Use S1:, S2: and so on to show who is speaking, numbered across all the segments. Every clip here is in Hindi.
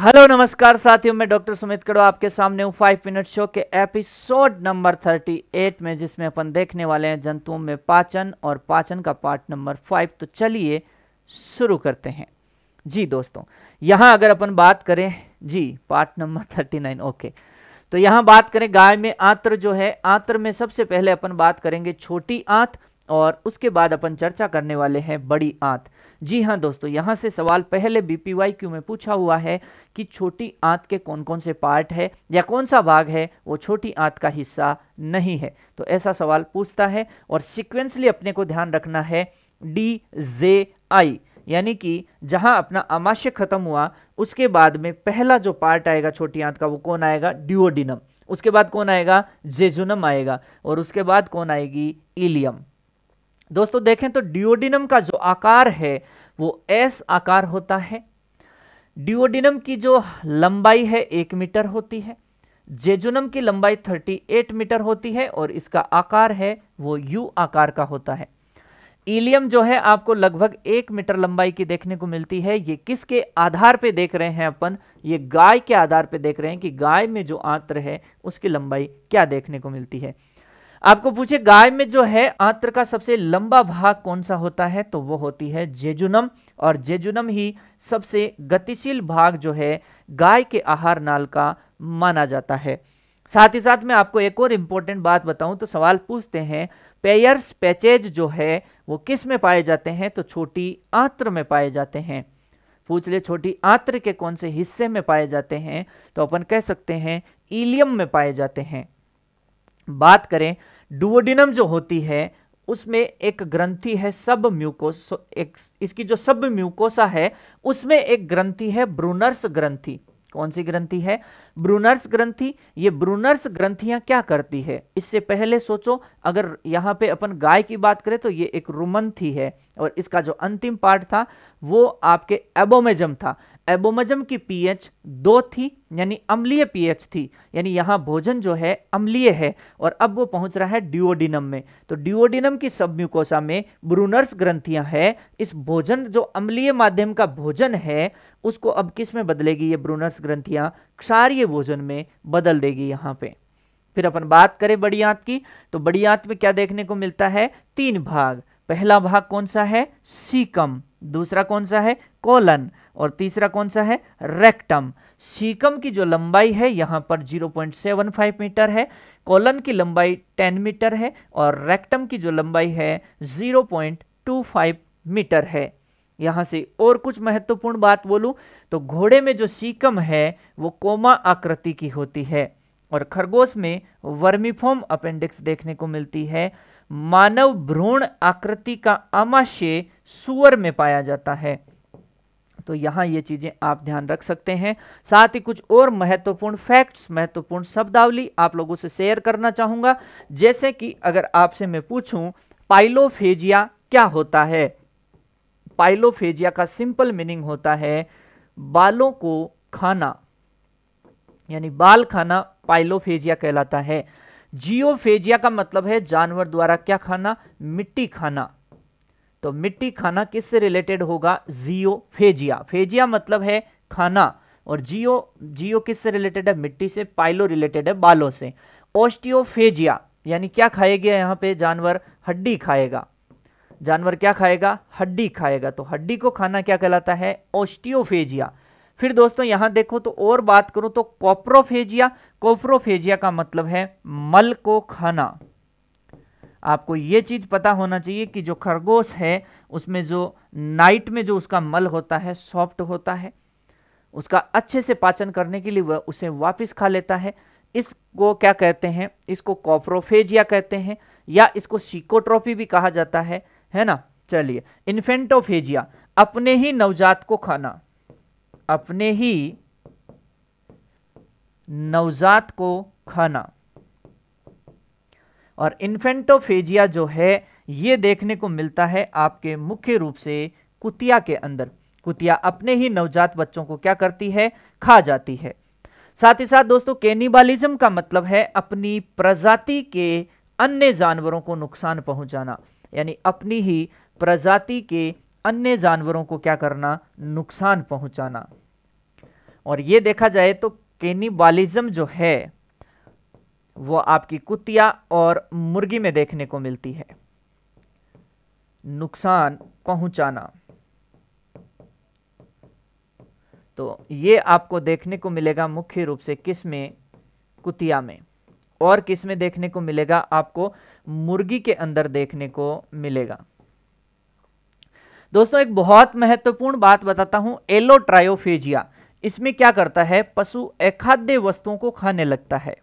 S1: हेलो नमस्कार साथियों मैं डॉक्टर सुमित कड़ो आपके सामने हूँ फाइव मिनट शो के एपिसोड नंबर थर्टी एट में जिसमें अपन देखने वाले हैं जंतुओं में पाचन और पाचन का पार्ट नंबर फाइव तो चलिए शुरू करते हैं जी दोस्तों यहाँ अगर अपन बात करें जी part number thirty nine okay तो यहाँ बात करें गाय में आंत्र जो है आंत्र में सबसे पहले अपन बात करेंगे छोटी आंत और उसके बाद अपन चर्चा करने वाले हैं बड़ी आंत जी हाँ दोस्तों यहाँ से सवाल पहले बी पी वाई क्यू में पूछा हुआ है कि छोटी आंत के कौन कौन से पार्ट है या कौन सा भाग है वो छोटी आंत का हिस्सा नहीं है तो ऐसा सवाल पूछता है और सिक्वेंसली अपने को ध्यान रखना है डी जे आई यानी कि जहाँ अपना अमाश्य खत्म हुआ उसके बाद में पहला जो पार्ट आएगा छोटी आंत का वो कौन आएगा ड्यूओडिनम उसके बाद कौन आएगा जेजुनम आएगा और उसके बाद कौन आएगी इलियम दोस्तों देखें तो डिओडिनम का जो आकार है वो एस आकार होता है डिओडिनम की जो लंबाई है एक मीटर होती है जेजुनम की लंबाई 38 मीटर होती है और इसका आकार है वो यू आकार का होता है इलियम जो है आपको लगभग एक मीटर लंबाई की देखने को मिलती है ये किसके आधार पे देख रहे हैं अपन ये गाय के आधार पे देख रहे हैं कि गाय में जो आंत्र है उसकी लंबाई क्या देखने को मिलती है आपको पूछे गाय में जो है आंत्र का सबसे लंबा भाग कौन सा होता है तो वो होती है जेजुनम और जेजुनम ही सबसे गतिशील भाग जो है गाय के आहार नाल का माना जाता है साथ ही साथ मैं आपको एक और इंपॉर्टेंट बात बताऊं तो सवाल पूछते हैं पेयर्स पैचेज जो है वो किस में पाए जाते हैं तो छोटी आंत्र में पाए जाते हैं पूछ ले छोटी आंत्र के कौन से हिस्से में पाए जाते हैं तो अपन कह सकते हैं इलियम में पाए जाते हैं बात करें डुओडिनम जो होती है उसमें एक ग्रंथि है सब म्यूकोस एक इसकी जो सब म्यूकोसा है उसमें एक ग्रंथि है ब्रूनर्स ग्रंथि कौन सी ग्रंथि है ब्रूनर्स ग्रंथि ये ब्रूनर्स ग्रंथियां क्या करती है इससे पहले सोचो अगर यहां पे अपन गाय की बात करें तो ये एक रुमन थी है और इसका जो अंतिम पार्ट था वो आपके एबोमेजम था एबोमजम की पीएच दो थी यानी अम्लीय पीएच थी यानी यहाँ भोजन जो है अम्लीय है और अब वो पहुँच रहा है ड्यूओडिनम में तो ड्यूओडिनम की सब म्यूकोसा में ब्रूनर्स ग्रंथियाँ हैं इस भोजन जो अम्लीय माध्यम का भोजन है उसको अब किस में बदलेगी ये ब्रूनर्स ग्रंथियाँ क्षारीय भोजन में बदल देगी यहाँ पे फिर अपन बात करें बड़ी आंत की तो बड़ी आंत में क्या देखने को मिलता है तीन भाग पहला भाग कौन सा है सीकम दूसरा कौन सा है कोलन और तीसरा कौन सा है रेक्टम सीकम की जो लंबाई है यहां पर 0.75 मीटर है कॉलन की लंबाई 10 मीटर है और रेक्टम की जो लंबाई है 0.25 मीटर है यहां से और कुछ महत्वपूर्ण बात बोलूं तो घोड़े में जो सीकम है वो कोमा आकृति की होती है और खरगोश में वर्मीफॉर्म अपेंडिक्स देखने को मिलती है मानव भ्रूण आकृति का आमाशय सुअर में पाया जाता है तो यहाँ ये चीज़ें आप ध्यान रख सकते हैं साथ ही कुछ और महत्वपूर्ण फैक्ट्स महत्वपूर्ण शब्दावली आप लोगों से शेयर करना चाहूँगा जैसे कि अगर आपसे मैं पूछूँ पाइलोफेजिया क्या होता है पाइलोफेजिया का सिंपल मीनिंग होता है बालों को खाना यानी बाल खाना पाइलोफेजिया कहलाता है जियोफेजिया का मतलब है जानवर द्वारा क्या खाना मिट्टी खाना तो मिट्टी खाना किससे रिलेटेड होगा जियो फेजिया फेजिया मतलब है खाना और जियो जियो किससे रिलेटेड है मिट्टी से पाइलो रिलेटेड है बालों से ओस्टियोफेजिया यानी क्या खाएगा यहां पे जानवर हड्डी खाएगा जानवर क्या खाएगा हड्डी खाएगा तो हड्डी को खाना क्या कहलाता है ओस्टियोफेजिया फिर दोस्तों यहां देखो तो और बात करूं तो कॉप्रोफेजिया कॉप्रोफेजिया का मतलब है मल को खाना आपको ये चीज़ पता होना चाहिए कि जो खरगोश है उसमें जो नाइट में जो उसका मल होता है सॉफ्ट होता है उसका अच्छे से पाचन करने के लिए वह उसे वापस खा लेता है इसको क्या कहते हैं इसको कॉप्रोफेजिया कहते हैं या इसको सिकोट्रोफी भी कहा जाता है है ना चलिए इन्फेंटोफेजिया अपने ही नवजात को खाना अपने ही नवजात को खाना और इन्फेंटोफेजिया जो है ये देखने को मिलता है आपके मुख्य रूप से कुतिया के अंदर कुतिया अपने ही नवजात बच्चों को क्या करती है खा जाती है साथ ही साथ दोस्तों कैनिबालिज्म का मतलब है अपनी प्रजाति के अन्य जानवरों को नुकसान पहुंचाना यानी अपनी ही प्रजाति के अन्य जानवरों को क्या करना नुकसान पहुंचाना और ये देखा जाए तो कैनिबालिज्म जो है वो आपकी कुतिया और मुर्गी में देखने को मिलती है नुकसान पहुंचाना तो ये आपको देखने को मिलेगा मुख्य रूप से किस में कुतिया में और किस में देखने को मिलेगा आपको मुर्गी के अंदर देखने को मिलेगा दोस्तों एक बहुत महत्वपूर्ण बात बताता हूं एलोट्रायोफेजिया इसमें क्या करता है पशु अखाद्य वस्तुओं को खाने लगता है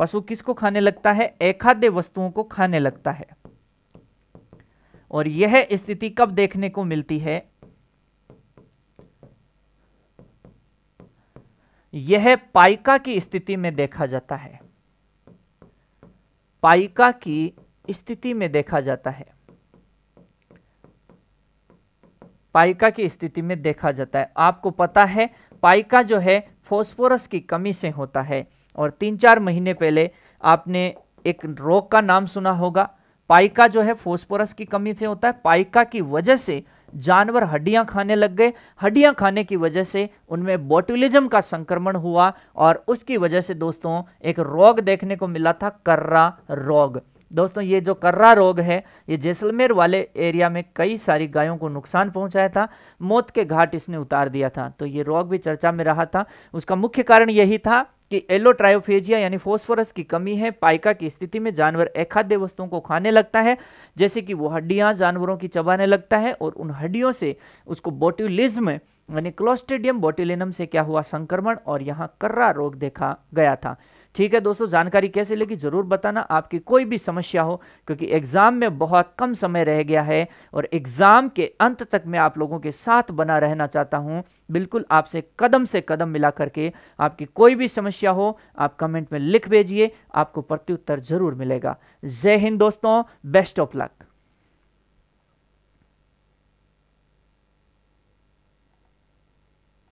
S1: पशु किसको खाने लगता है एखाद्य वस्तुओं को खाने लगता है और यह स्थिति कब देखने को मिलती है यह पाइका की स्थिति में देखा जाता है पाइका की स्थिति में देखा जाता है पाइका की स्थिति में देखा जाता है आपको पता है पाइका जो है फॉस्फोरस की कमी से होता है और तीन चार महीने पहले आपने एक रोग का नाम सुना होगा पाइका जो है फोस्फोरस की कमी से होता है पाइका की वजह से जानवर हड्डियां खाने लग गए हड्डियां खाने की वजह से उनमें बोटुलिज्म का संक्रमण हुआ और उसकी वजह से दोस्तों एक रोग देखने को मिला था कर्रा रोग दोस्तों ये जो कर्रा रोग है ये जैसलमेर वाले एरिया में कई सारी गायों को नुकसान पहुंचाया था मौत के घाट इसने उतार दिया था तो ये रोग भी चर्चा में रहा था उसका मुख्य कारण यही था कि येलो ट्रायोफेजिया यानी फोस्फोरस की कमी है पाइका की स्थिति में जानवर अखाद्य वस्तुओं को खाने लगता है जैसे कि वो हड्डियां जानवरों की चबाने लगता है और उन हड्डियों से उसको बोट्यूलिज्म यानी क्लोस्टेडियम बोटिलिनम से क्या हुआ संक्रमण और यहाँ कर्रा रोग देखा गया था ठीक है दोस्तों जानकारी कैसे लेगी ज़रूर बताना आपकी कोई भी समस्या हो क्योंकि एग्ज़ाम में बहुत कम समय रह गया है और एग्ज़ाम के अंत तक मैं आप लोगों के साथ बना रहना चाहता हूँ बिल्कुल आपसे कदम से कदम मिला करके आपकी कोई भी समस्या हो आप कमेंट में लिख भेजिए आपको प्रत्युत्तर जरूर मिलेगा जय हिंद दोस्तों बेस्ट ऑफ लक